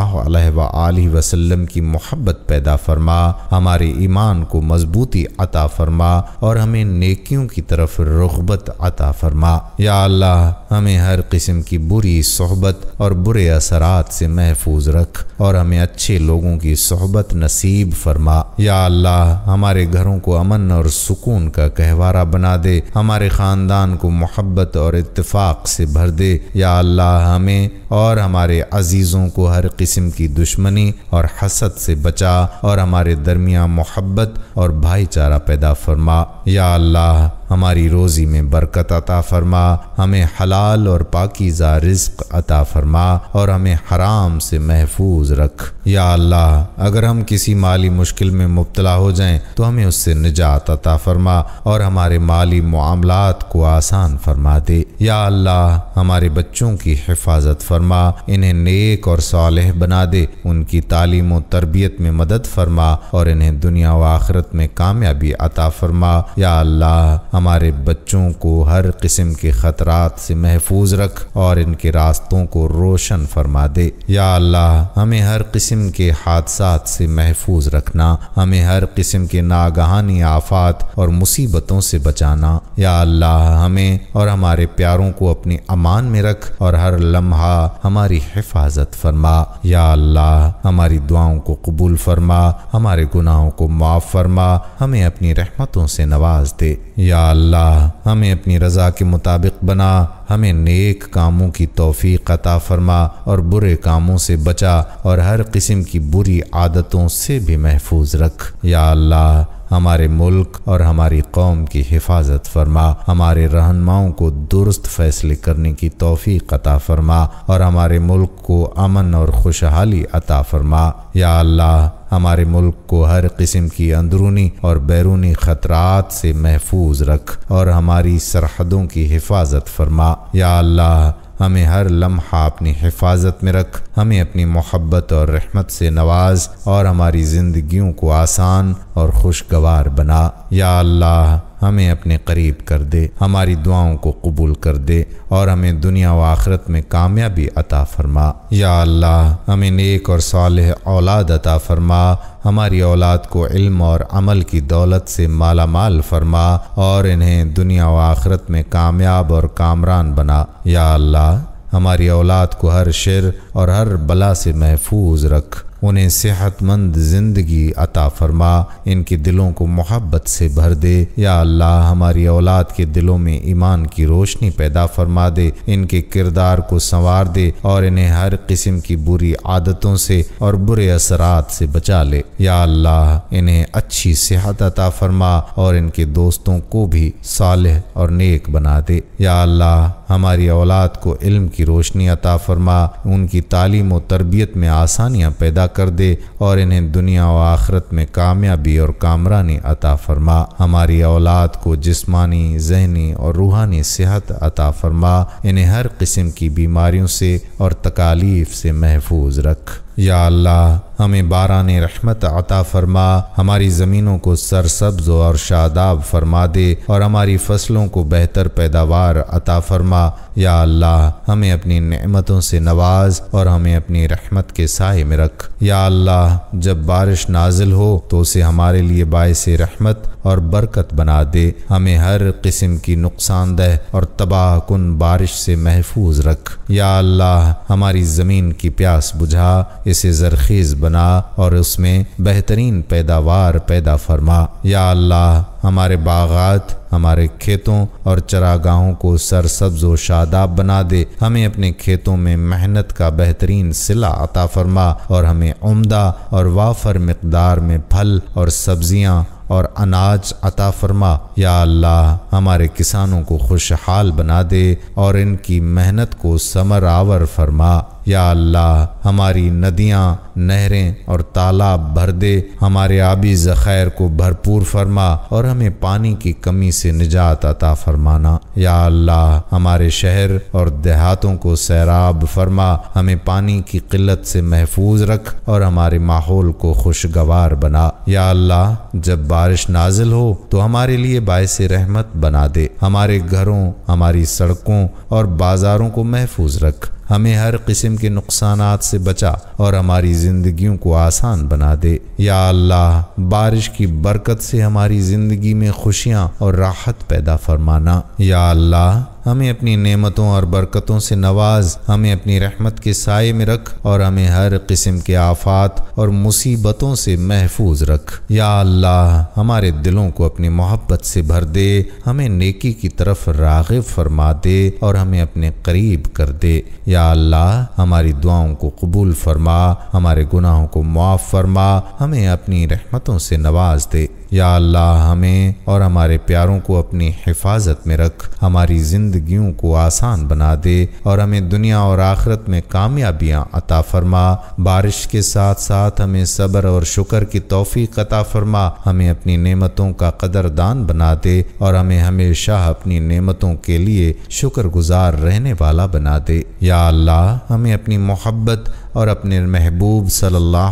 वसल्लम की मोहब्बत पैदा फरमा हमारे ईमान को मजबूती अता फरमा और हमें नेकियों की तरफ रगबत अता फरमा या अल्लाह हमें हर किस्म की बुरी सहबत और बुरे असरात से महफूज रख और हमें अच्छे लोगों की सोहबत नसीब फरमा या अल्लाह हमारे घरों को अमन और सुकून का कहवारा बना दे हमारे ख़ानदान को मोहब्बत और इतफ़ाक़ से भर दे या अल्लाह हमें और हमारे अजीज़ों को हर किस्म की दुश्मनी और हसद से बचा और हमारे दरमिया मोहब्बत और भाईचारा पैदा फरमा या अल्लाह हमारी रोज़ी में बरकत अता फरमा हमें हलाल और पाकिज़ा रिस्क अता फरमा और हमें हराम से महफूज रख या अल्लाह अगर हम किसी माली मुश्किल में मुबतला हो जाएं तो हमें उससे निजात अता फरमा और हमारे माली मामलात को आसान फरमा दे या अल्लाह हमारे बच्चों की हिफाजत फरमा इन्हें नेक और सालह बना दे उनकी तालीम तरबियत में मदद फरमा और इन्हें दुनिया व आखरत में कामयाबी अता फरमा या अल्लाह हमारे बच्चों को हर किस्म के ख़तरात से महफूज रख और इनके रास्तों को रोशन फरमा दे या अल्लाह हमें हर किस्म के हादसा से महफूज रखना हमें हर किस्म के नागहानी आफात और मुसीबतों से बचाना या अल्लाह हमें और हमारे प्यारों को अपने अमान में रख और हर लम्हा हमारी हिफाजत फरमा या अल्लाह हमारी दुआओं को कबूल फरमा हमारे गुनाहों को माफ़ फरमा हमें अपनी रहमतों से नवाज दे या अल्लाह हमें अपनी रज़ा के मुताबिक बना हमें नेक कामों की तोफ़ी कता फरमा और बुरे कामों से बचा और हर किस्म की बुरी आदतों से भी महफूज रख या अल्लाह हमारे मुल्क और हमारी कौम की हिफाजत फरमा हमारे रहनमाओं को दुरुस्त फैसले करने की तोफ़ी कता फरमा और हमारे मुल्क को अमन और खुशहाली अता फरमा या अल्लाह हमारे मुल्क को हर किस्म की अंदरूनी और बैरूनी ख़तरात से महफूज रख और हमारी सरहदों की हिफाजत फरमा या अल्लाह हमें हर लम्हा अपनी हिफाजत में रख हमें अपनी मोहब्बत और रहमत से नवाज और हमारी ज़िंदगियों को आसान और खुशगवार बना या अल्लाह हमें अपने करीब कर दे हमारी दुआओं को कबूल कर दे और हमें दुनिया व आखरत में कामयाबी अता फरमा या अल्लाह हमें नेक और साल औलाद अता फरमा हमारी औलाद को इल्म और अमल की दौलत से मालामाल फरमा और इन्हें दुनिया व आखरत में कामयाब और कामरान बना या अल्लाह हमारी औलाद को हर शर और हर बला से महफूज रख उन्हें सेहतमंद ज़िंदगी अता फरमा इनके दिलों को मोहब्बत से भर दे या अल्लाह हमारी औलाद के दिलों में ईमान की रोशनी पैदा फरमा दे इनके किरदार को संवार दे और इन्हें हर किस्म की बुरी आदतों से और बुरे असरात से बचा ले या अल्लाह इन्हें अच्छी सेहत अता फरमा और इनके दोस्तों को भी साल और नेक बना दे या अल्लाह हमारी औलाद को इल्म की रोशनी अता फरमा उनकी तालीम और तरबियत में आसानियाँ पैदा कर दे और इन्हें दुनिया व आखरत में कामयाबी और कामरानी अता फरमा हमारी औलाद को जिस्मानी जहनी और रूहानी सेहत अता फरमा इन्हें हर किस्म की बीमारियों से और तकालीफ से महफूज रख या अल्लाह हमें बारान रहमत अता फरमा हमारी ज़मीनों को सरसब्ज और शादाब फरमा दे और हमारी फसलों को बेहतर पैदावार अता फरमा या अल्लाह हमें अपनी नमतों से नवाज और हमें अपनी रहमत के साय में रख या अल्लाह जब बारिश नाजिल हो तो उसे हमारे लिए बायस रहमत और बरकत बना दे हमें हर किस्म की नुकसानदह और तबाह कन बारिश से महफूज रख या अल्लाह हमारी ज़मीन की प्यास बुझा इसे जरखेज़ बना और उसमें बेहतरीन पैदावार पैदा फरमा या अल्लाह हमारे बागात हमारे खेतों और चरागाहों को सरसब्ज व शादाब बना दे हमें अपने खेतों में मेहनत का बेहतरीन सिला अता फरमा और हमें उम्दा और वाफर मकदार में फल और सब्जियां और अनाज अता फरमा या अल्लाह हमारे किसानों को खुशहाल बना दे और इनकी मेहनत को समरावर फरमा या अल्लाह हमारी नदियाँ नहरें और तालाब भर दे हमारे आबी ज़ख़ैर को भरपूर फरमा और हमें पानी की कमी से निजात अता फरमाना या अल्लाह हमारे शहर और देहातों को सैराब फरमा हमें पानी की किल्लत से महफूज रख और हमारे माहौल को खुशगवार बना या अल्लाह जब बारिश नाजिल हो तो हमारे लिए बायस रहमत बना दे हमारे घरों हमारी सड़कों और बाज़ारों को महफूज रख हमें हर किस्म के नुकसान से बचा और हमारी ज़िंदगियों को आसान बना दे या अल्लाह बारिश की बरकत से हमारी ज़िंदगी में खुशियाँ और राहत पैदा फरमाना या अल्लाह हमें अपनी नेमतों और बरकतों से नवाज हमें अपनी रहमत के साय में रख और हमें हर किस्म के आफात और मुसीबतों से महफूज रख या अल्लाह हमारे दिलों को अपनी मोहब्बत से भर दे हमें नेकी की तरफ रागिब फरमा दे और हमें अपने करीब कर दे या अल्लाह हमारी दुआओं को कबूल फरमा हमारे गुनाहों को मुआफ़ फरमा हमें अपनी रहमतों से नवाज दे या अल्लाह हमें और हमारे प्यारों को अपनी हिफाजत में रख हमारी ज़िंदगियों को आसान बना दे और हमें दुनिया और आखरत में कामयाबियाँ अता फरमा बारिश के साथ साथ हमें सब्र और शुक्र की तोफ़ी अता फरमा हमें अपनी नेमतों का कदरदान बना दे और हमें हमेशा अपनी नेमतों के लिए शुक्रगुजार रहने वाला बना दे या अल्लाह हमें अपनी मोहब्बत और अपने महबूब सल्ला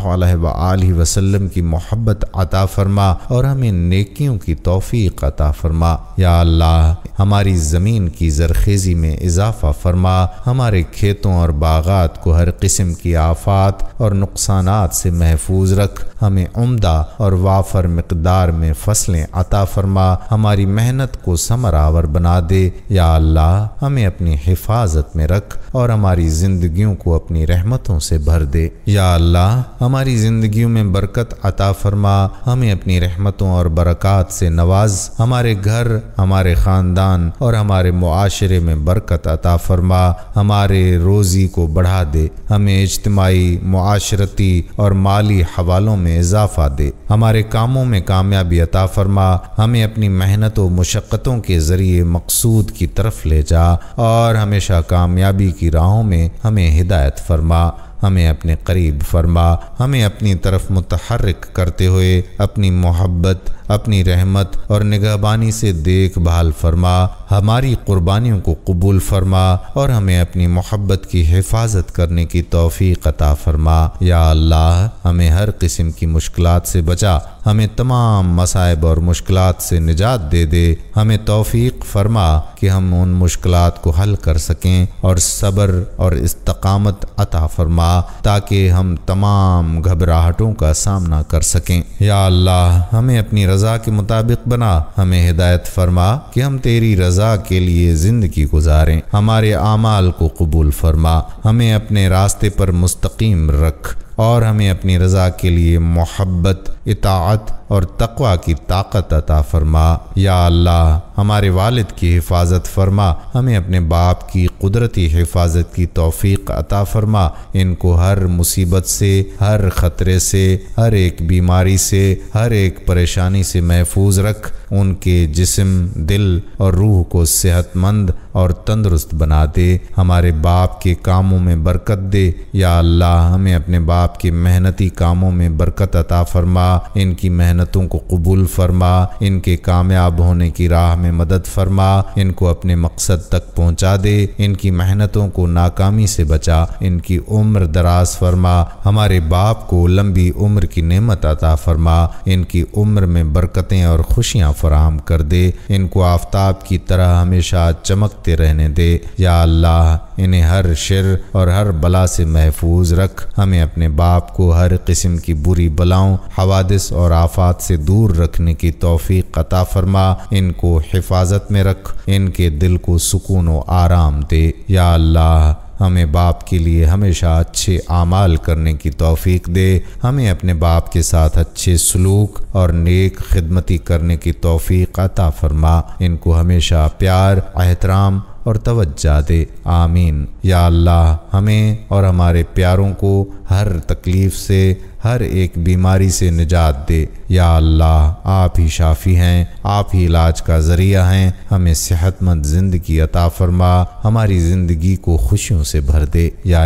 वसलम की मोहब्बत अता फरमा और हमें नेकियों की तोफ़ी अता फरमा या अल्लाह हमारी ज़मीन की जरखेज़ी में इजाफ़ा फरमा हमारे खेतों और बागात को हर किस्म की आफात और नुकसान से महफूज रख हमें उमदा और वाफर मकदार में फसलें अता फरमा हमारी मेहनत को समरावर बना दे या अल्लाह हमें अपनी हिफाजत में रख और हमारी जिंदगी को अपनी रहमतों से से भर दे या अल्लाह हमारी जिंदगी में बरकत अता फरमा हमें अपनी रहमतों और बरक़ात से नवाज हमारे घर हमारे ख़ानदान और हमारे माशरे में बरकत अता फरमा हमारे रोज़ी को बढ़ा दे हमें इज्तमाही माशरती और माली हवालों में इजाफा दे हमारे कामों में कामयाबी अता फरमा हमें अपनी मेहनत व मशक्क़तों के ज़रिए मकसूद की तरफ ले जा और हमेशा कामयाबी की राहों में हमें हिदायत फरमा हमें अपने करीब फरमा हमें अपनी तरफ मुतहरक करते हुए अपनी मोहब्बत अपनी रहमत और निगहबानी से देखभाल फरमा हमारी कुर्बानियों को कबूल फरमा और हमें अपनी मोहब्बत की हिफाजत करने की तोफ़ी अता फरमा या अल्लाह हमें हर किस्म की मुश्किल से बचा हमें तमाम मसायब और मुश्किल से निजात दे दे हमें तोफ़ी फरमा कि हम उन मुश्किल को हल कर सकें और सब्र और इस्तकामत अता फरमा ताकि हम तमाम घबराहटों का सामना कर सकें या अल्लाह हमें अपनी रज़ा के मुताबिक बना हमें हिदायत फरमा कि हम तेरी रज़ा के लिए ज़िंदगी गुजारें हमारे आमाल को कबूल फरमा हमें अपने रास्ते पर मुस्तकीम रख और हमें अपनी रज़ा के लिए मोहब्बत इतात और तकवा की ताकत अता फरमा या अल्लाह हमारे वालिद की हिफाजत फरमा हमें अपने बाप की कुदरती हिफाजत की तोफीक अता फरमा इनको हर मुसीबत से हर ख़तरे से हर एक बीमारी से हर एक परेशानी से महफूज रख उनके जिस्म दिल और रूह को सेहतमंद और तंदुरुस्त बना दे हमारे बाप के कामों में बरकत दे या अल्लाह हमें अपने बाप के मेहनती कामों में बरकत अता फरमा इनकी मेहनतों को कबूल फरमा इनके कामयाब होने की राह में मदद फरमा इनको अपने मकसद तक पहुँचा दे इनकी मेहनतों को नाकामी से बचा इनकी उम्र दराज फरमा हमारे बाप को लंबी उम्र की नेमत अता फरमा इनकी उम्र में बरकतें और खुशियाँ फराम कर दे इनको आफ्ताब की तरह हमेशा चमकते रहने दे या अल्लाह इन्हें हर शिर और हर बला से महफूज रख हमें अपने बाप को हर किस्म की बुरी बलाओं हवादिस और आफात से दूर रखने की तोफ़ी कता फरमा इनको हिफाजत में रख इनके दिल को सुकून व आराम दे या अल्लाह हमें बाप के लिए हमेशा अच्छे आमाल करने की तौफीक दे हमें अपने बाप के साथ अच्छे सलूक और नेक खिदमती करने की तौफीक अता फरमा इनको हमेशा प्यार एहतराम और तवज्जा दे आमीन या अल्लाह हमें और हमारे प्यारों को हर तकलीफ़ से हर एक बीमारी से निजात दे या अल्लाह आप ही शाफी हैं आप ही इलाज का ज़रिया हैं हमें सेहतमंद ज़िंदगी अता फरमा हमारी ज़िंदगी को खुशियों से भर दे या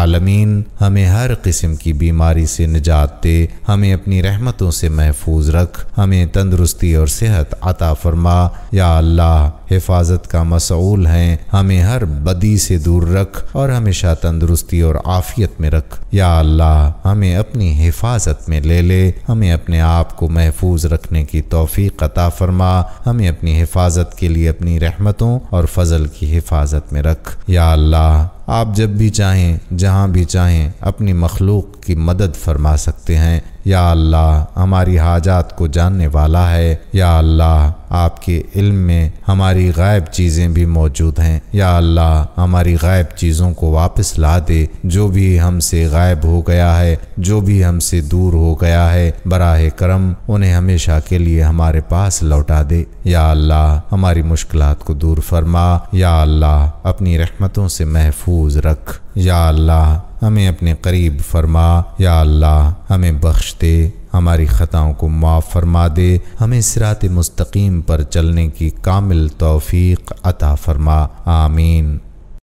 आलमीन हमें हर किस्म की बीमारी से निजात दे हमें अपनी रहमतों से महफूज रख हमें तंदरुस्ती और सेहत अता फरमा या अल्लाह हिफाजत का मसूल मशगूल हैं हमें हर बदी से दूर रख और हमेशा तंदुरुस्ती और आफियत में रख या अल्लाह हमें अपनी हिफाजत में ले ले हमें अपने आप को महफूज रखने की तोफ़ी कता फरमा हमें अपनी हिफाजत के लिए अपनी रहमतों और फजल की हिफाजत में रख या अल्लाह आप जब भी चाहें जहाँ भी चाहें अपनी मखलूक की मदद फरमा सकते हैं या अल्लाह हमारी हाजात को जानने वाला है या अल्लाह आपके इल्म में हमारी गायब चीज़ें भी मौजूद हैं या अल्लाह हमारी गायब चीज़ों को वापस ला दे जो भी हमसे गायब हो गया है जो भी हमसे दूर हो गया है बराह करम उन्हें हमेशा के लिए हमारे पास लौटा दे या अल्लाह हमारी मुश्किल को दूर फरमा या अल्लाह अपनी रहमतों से महफूज महफूज रख या अल्लाह हमें अपने करीब फरमा या अल्लाह हमें बख्श दे हमारी ख़ताओं को माफ़ फरमा दे हमें सिरात मुस्तकीम पर चलने की कामिल तौफीक अता फरमा आमीन